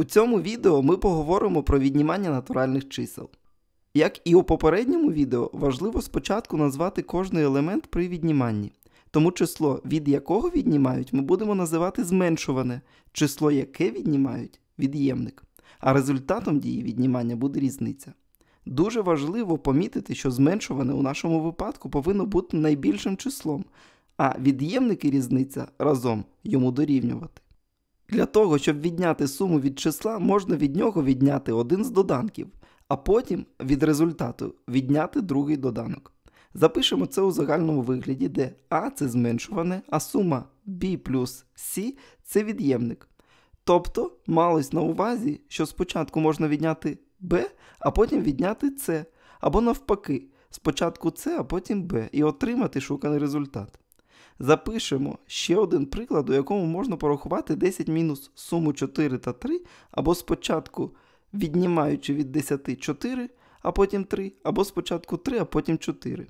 У цьому відео ми поговоримо про віднімання натуральних чисел. Як і у попередньому відео, важливо спочатку назвати кожний елемент при відніманні, тому число, від якого віднімають, ми будемо називати зменшуване, число, яке віднімають від'ємник. А результатом дії віднімання буде різниця. Дуже важливо помітити, що зменшуване у нашому випадку повинно бути найбільшим числом, а від'ємник і різниця разом йому дорівнювати. Для того, щоб відняти суму від числа, можна від нього відняти один з доданків, а потім від результату відняти другий доданок. Запишемо це у загальному вигляді, де А це зменшуване, а сума B плюс C це від'ємник. Тобто малось на увазі, що спочатку можна відняти B, а потім відняти C, або навпаки, спочатку C, а потім B, і отримати шуканий результат. Запишемо ще один приклад, у якому можна порахувати 10 мінус суму 4 та 3, або спочатку віднімаючи від 10 4, а потім 3, або спочатку 3, а потім 4.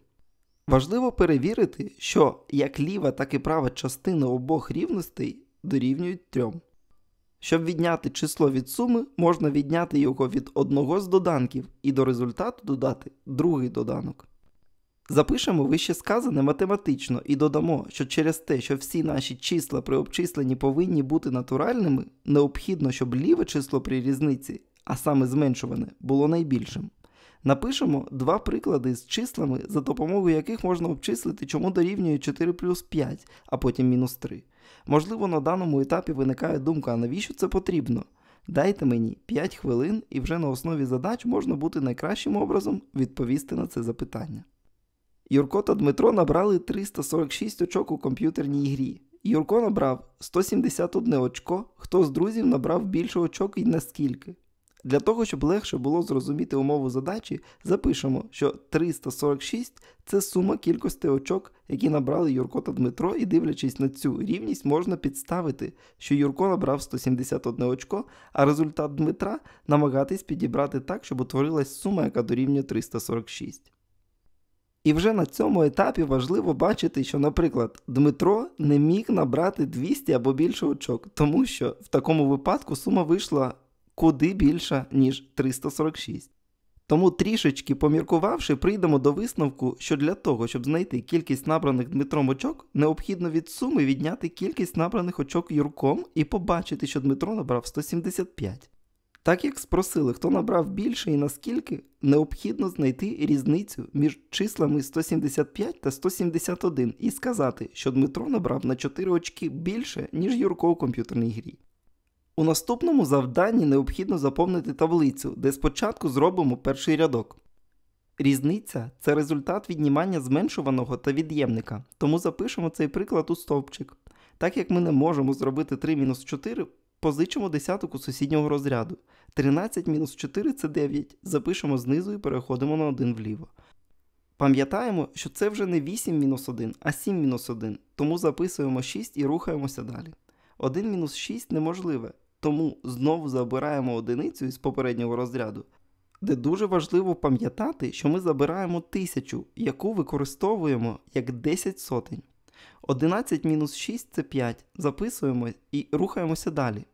Важливо перевірити, що як ліва, так і права частина обох рівностей дорівнюють 3. Щоб відняти число від суми, можна відняти його від одного з доданків і до результату додати другий доданок. Запишемо вище сказане математично і додамо, що через те, що всі наші числа при обчисленні повинні бути натуральними, необхідно, щоб ліве число при різниці, а саме зменшуване, було найбільшим. Напишемо два приклади з числами, за допомогою яких можна обчислити, чому дорівнює 4 плюс 5, а потім мінус 3. Можливо, на даному етапі виникає думка, а навіщо це потрібно? Дайте мені 5 хвилин, і вже на основі задач можна бути найкращим образом відповісти на це запитання. Юрко та Дмитро набрали 346 очок у комп'ютерній грі. Юрко набрав 171 очко, хто з друзів набрав більше очок і наскільки. Для того, щоб легше було зрозуміти умову задачі, запишемо, що 346 це сума кількості очок, які набрали Юрко та Дмитро, і дивлячись на цю рівність, можна підставити, що Юрко набрав 171 очко, а результат Дмитра намагатись підібрати так, щоб утворилась сума, яка дорівнює 346. І вже на цьому етапі важливо бачити, що, наприклад, Дмитро не міг набрати 200 або більше очок, тому що в такому випадку сума вийшла куди більша, ніж 346. Тому трішечки поміркувавши, прийдемо до висновку, що для того, щоб знайти кількість набраних Дмитром очок, необхідно від суми відняти кількість набраних очок Юрком і побачити, що Дмитро набрав 175. Так як спросили, хто ну. набрав більше і наскільки, необхідно знайти різницю між числами 175 та 171 і сказати, що Дмитро набрав на 4 очки більше, ніж Юрко у комп'ютерній грі. У наступному завданні необхідно заповнити таблицю, де спочатку зробимо перший рядок. Різниця це результат віднімання зменшуваного та від'ємника, тому запишемо цей приклад у стовпчик. Так як ми не можемо зробити 3-4, Позичимо десяток у сусіднього розряду. 13 мінус 4 це 9. Запишемо знизу і переходимо на 1 вліво. Пам'ятаємо, що це вже не 8 мінус 1, а 7 мінус 1, тому записуємо 6 і рухаємося далі. 1 мінус 6 неможливе, тому знову забираємо одиницю із попереднього розряду, де дуже важливо пам'ятати, що ми забираємо тисячу, яку використовуємо як 10 сотень. 11 мінус 6 це 5. Записуємо і рухаємося далі.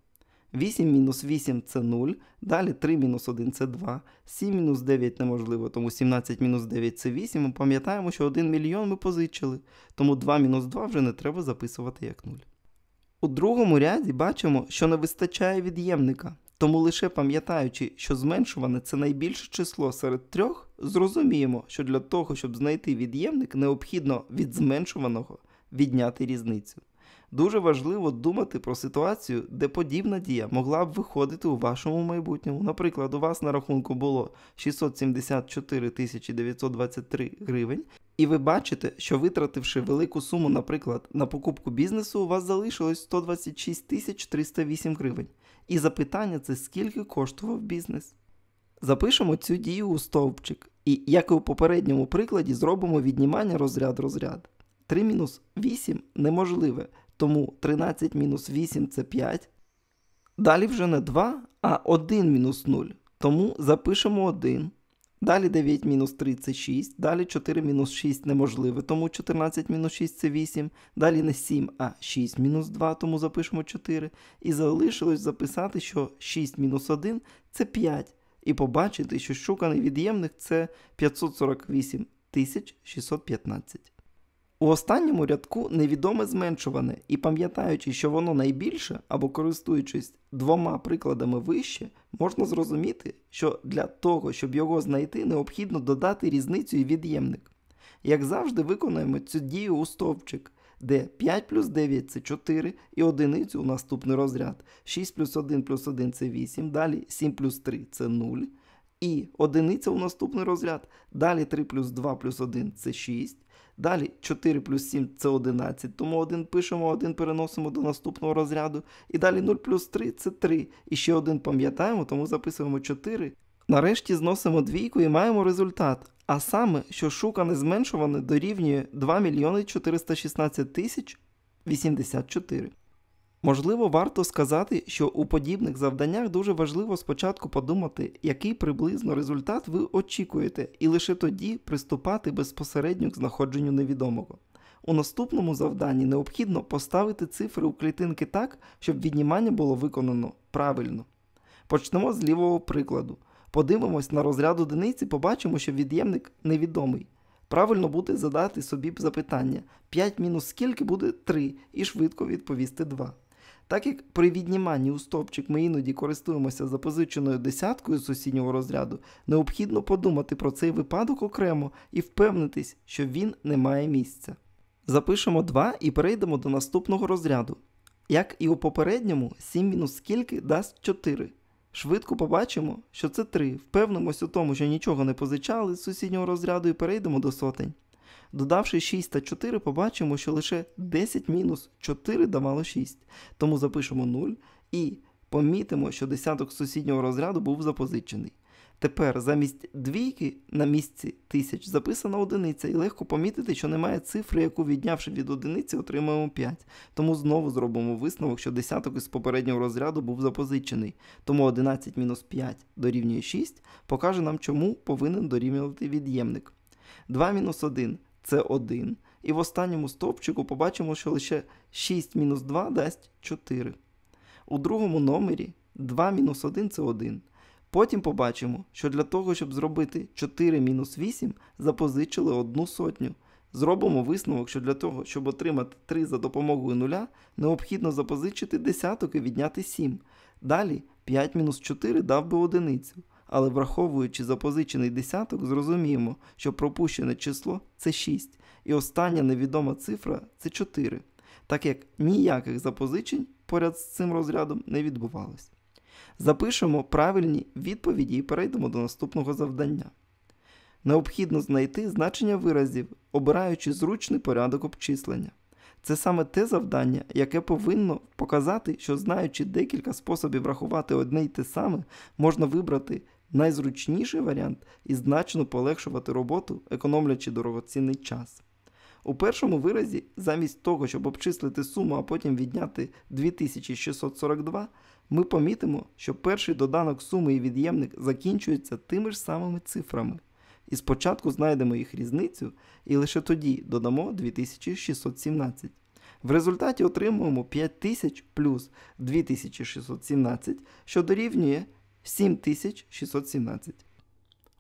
8 мінус 8 це 0. Далі 3 мінус 1 це 2. 7 мінус 9 неможливо, тому 17 мінус 9 це 8. Ми пам'ятаємо, що 1 мільйон ми позичили. Тому 2 мінус 2 вже не треба записувати як 0. У другому ряді бачимо, що не вистачає від'ємника. Тому лише пам'ятаючи, що зменшуване це найбільше число серед трьох, зрозуміємо, що для того, щоб знайти від'ємник, необхідно від зменшуваного відняти різницю дуже важливо думати про ситуацію, де подібна дія могла б виходити у вашому майбутньому. Наприклад, у вас на рахунку було 674 923 гривень, і ви бачите, що витративши велику суму, наприклад, на покупку бізнесу, у вас залишилось 126 308 гривень. І запитання це скільки коштував бізнес. Запишемо цю дію у стовпчик. І, як і у попередньому прикладі, зробимо віднімання розряд-розряд. 3 мінус 8 неможливе, тому 13 мінус 8 це 5. Далі вже не 2, а 1 мінус 0. Тому запишемо 1. Далі 9 мінус 3 це 6. Далі 4 мінус 6 неможливе, тому 14 мінус 6 це 8. Далі не 7, а 6 мінус 2, тому запишемо 4. І залишилось записати, що 6 мінус 1 це 5. І побачити, що шуканий від'ємних це 548 615. У останньому рядку невідоме зменшуване, і пам'ятаючи, що воно найбільше або користуючись двома прикладами вище, можна зрозуміти, що для того, щоб його знайти, необхідно додати різницю і від'ємник. Як завжди, виконуємо цю дію у стовпчик, де 5 плюс 9 це 4 і одиницю у наступний розряд. 6 плюс 1 плюс 1 це 8, далі 7 плюс 3 це 0. І одиниця у наступний розряд. Далі 3 плюс 2 плюс 1 це 6. Далі 4 плюс 7 це 11, тому 1 пишемо, 1 переносимо до наступного розряду. І далі 0 плюс 3 це 3. І ще 1 пам'ятаємо, тому записуємо 4. Нарешті зносимо двійку і маємо результат. А саме, що шукане зменшуване дорівнює 2 мільйони 416 тисяч 84. Можливо, варто сказати, що у подібних завданнях дуже важливо спочатку подумати, який приблизно результат ви очікуєте, і лише тоді приступати безпосередньо к знаходженню невідомого. У наступному завданні необхідно поставити цифри у клітинки так, щоб віднімання було виконано правильно. Почнемо з лівого прикладу. Подивимось на розряд одиниці, побачимо, що від'ємник невідомий. Правильно буде задати собі запитання: 5 мінус скільки буде 3, і швидко відповісти 2. Так як при відніманні у стовпчик ми іноді користуємося запозиченою десяткою сусіднього розряду, необхідно подумати про цей випадок окремо і впевнитись, що він не має місця. Запишемо 2 і перейдемо до наступного розряду. Як і у попередньому, 7 мінус скільки дасть 4. Швидко побачимо, що це 3. Впевнимось у тому, що нічого не позичали з сусіднього розряду і перейдемо до сотень. Додавши 6 та 4, побачимо, що лише 10 мінус 4 давало 6. Тому запишемо 0 і помітимо, що десяток сусіднього розряду був запозичений. Тепер замість двійки на місці тисяч записана одиниця, і легко помітити, що немає цифри, яку віднявши від одиниці, отримаємо 5. Тому знову зробимо висновок, що десяток із попереднього розряду був запозичений. Тому 11 мінус 5 дорівнює 6 покаже нам, чому повинен дорівнювати від'ємник. 2 мінус 1 це 1. І в останньому стовпчику побачимо, що лише 6 мінус 2 дасть 4. У другому номері 2 мінус 1 це 1. Потім побачимо, що для того, щоб зробити 4 мінус 8, запозичили одну сотню. Зробимо висновок, що для того, щоб отримати 3 за допомогою нуля, необхідно запозичити десяток і відняти 7. Далі 5 мінус 4 дав би одиницю але враховуючи запозичений десяток, зрозуміємо, що пропущене число це 6, і остання невідома цифра це 4, так як ніяких запозичень поряд з цим розрядом не відбувалось. Запишемо правильні відповіді і перейдемо до наступного завдання. Необхідно знайти значення виразів, обираючи зручний порядок обчислення. Це саме те завдання, яке повинно показати, що знаючи декілька способів рахувати одне й те саме, можна вибрати найзручніший варіант і значно полегшувати роботу, економлячи дорогоцінний час. У першому виразі, замість того, щоб обчислити суму, а потім відняти 2642, ми помітимо, що перший доданок суми і від'ємник закінчується тими ж самими цифрами. І спочатку знайдемо їх різницю і лише тоді додамо 2617. В результаті отримуємо 5000 плюс 2617, що дорівнює 7617.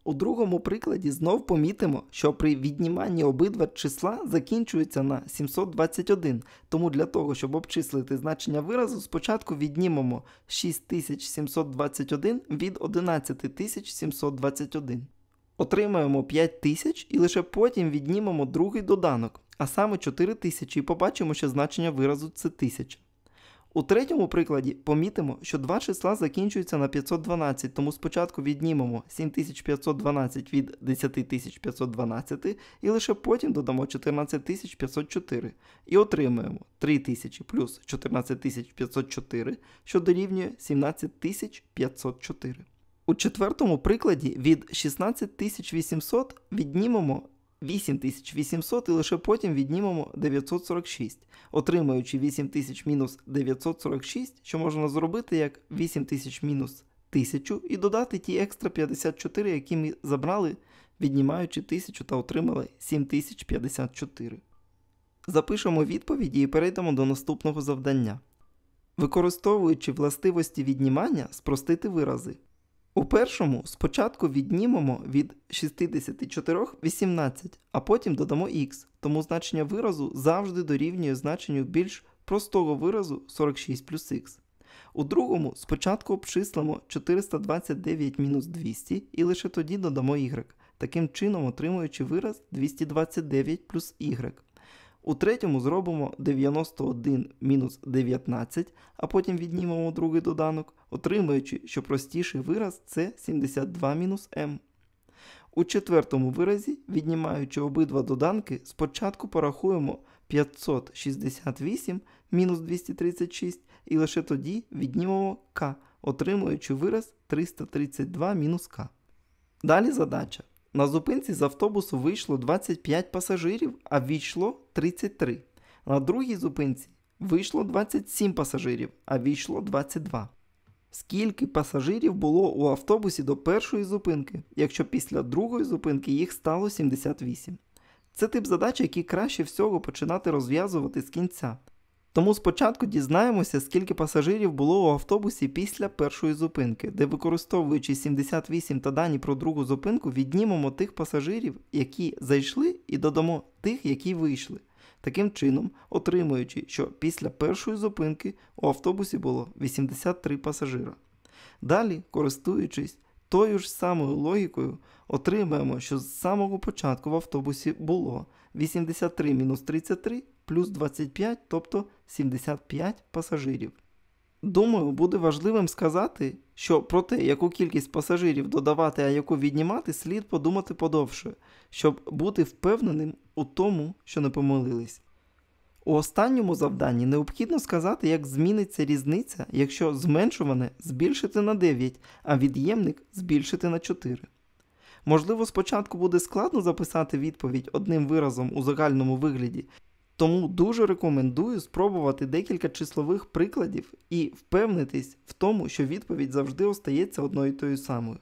У другому прикладі знов помітимо, що при відніманні обидва числа закінчується на 721, тому для того, щоб обчислити значення виразу, спочатку віднімемо 6721 від 11721. Отримаємо 5000 і лише потім віднімемо другий доданок, а саме 4000 і побачимо, що значення виразу це 1000. У третьому прикладі помітимо, що два числа закінчуються на 512, тому спочатку віднімемо 7512 від 10512 і лише потім додамо 14504 і отримаємо 3000 плюс 14504, що дорівнює 17504. У четвертому прикладі від 16800 віднімемо 8800 і лише потім віднімемо 946, отримаючи 8000 мінус 946, що можна зробити як 8000 мінус 1000 і додати ті екстра 54, які ми забрали, віднімаючи 1000 та отримали 7054. Запишемо відповіді і перейдемо до наступного завдання. Використовуючи властивості віднімання, спростити вирази. У першому спочатку віднімемо від 64 18, а потім додамо х, тому значення виразу завжди дорівнює значенню більш простого виразу 46 плюс х. У другому спочатку обчислимо 429 мінус 200 і лише тоді додамо y, таким чином отримуючи вираз 229 плюс y. У третьому зробимо 91 мінус 19, а потім віднімемо другий доданок отримуючи, що простіший вираз це 72 м. У четвертому виразі, віднімаючи обидва доданки, спочатку порахуємо 568 мінус 236 і лише тоді віднімемо k, отримуючи вираз 332 мінус k. Далі задача. На зупинці з автобусу вийшло 25 пасажирів, а війшло 33. На другій зупинці вийшло 27 пасажирів, а війшло 22 скільки пасажирів було у автобусі до першої зупинки, якщо після другої зупинки їх стало 78. Це тип задач, які краще всього починати розв'язувати з кінця. Тому спочатку дізнаємося, скільки пасажирів було у автобусі після першої зупинки, де використовуючи 78 та дані про другу зупинку, віднімемо тих пасажирів, які зайшли, і додамо тих, які вийшли. Таким чином, отримуючи, що після першої зупинки у автобусі було 83 пасажира. Далі, користуючись тою ж самою логікою, отримаємо, що з самого початку в автобусі було 83 мінус 33 плюс 25, тобто 75 пасажирів думаю, буде важливим сказати, що про те, яку кількість пасажирів додавати, а яку віднімати, слід подумати подовше, щоб бути впевненим у тому, що не помилились. У останньому завданні необхідно сказати, як зміниться різниця, якщо зменшуване збільшити на 9, а від'ємник збільшити на 4. Можливо, спочатку буде складно записати відповідь одним виразом у загальному вигляді, тому дуже рекомендую спробувати декілька числових прикладів і впевнитись в тому, що відповідь завжди остається одною і тою самою.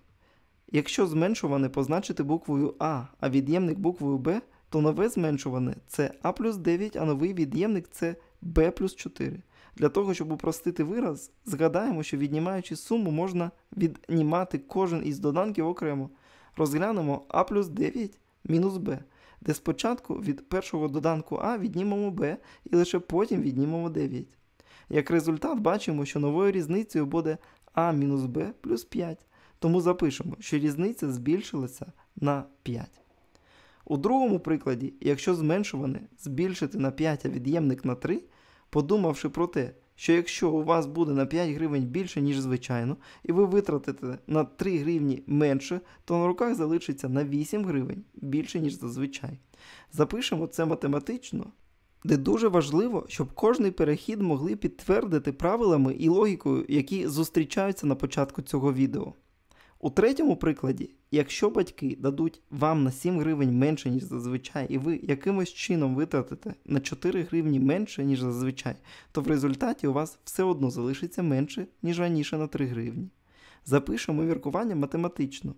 Якщо зменшуване позначити буквою А, а від'ємник буквою Б, то нове зменшуване це А плюс 9, а новий від'ємник це Б плюс 4. Для того, щоб упростити вираз, згадаємо, що віднімаючи суму, можна віднімати кожен із доданків окремо. Розглянемо А плюс 9 мінус Б де спочатку від першого доданку А віднімемо Б і лише потім віднімемо 9. Як результат, бачимо, що новою різницею буде А-Б плюс 5, тому запишемо, що різниця збільшилася на 5. У другому прикладі, якщо зменшуване збільшити на 5 а від'ємник на 3, подумавши про те, що якщо у вас буде на 5 гривень більше, ніж звичайно, і ви витратите на 3 гривні менше, то на руках залишиться на 8 гривень більше, ніж зазвичай. Запишемо це математично, де дуже важливо, щоб кожний перехід могли підтвердити правилами і логікою, які зустрічаються на початку цього відео. У третьому прикладі, якщо батьки дадуть вам на 7 гривень менше, ніж зазвичай, і ви якимось чином витратите на 4 гривні менше, ніж зазвичай, то в результаті у вас все одно залишиться менше, ніж раніше на 3 гривні. Запишемо міркування математично.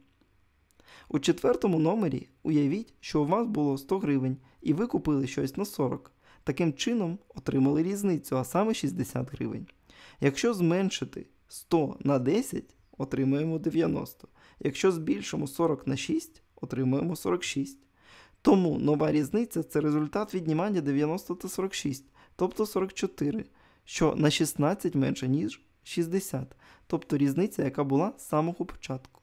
У четвертому номері уявіть, що у вас було 100 гривень, і ви купили щось на 40. Таким чином отримали різницю, а саме 60 гривень. Якщо зменшити 100 на 10, отримуємо 90. Якщо збільшимо 40 на 6, отримуємо 46. Тому нова різниця це результат віднімання 90 та 46, тобто 44, що на 16 менше, ніж 60, тобто різниця, яка була з самого початку.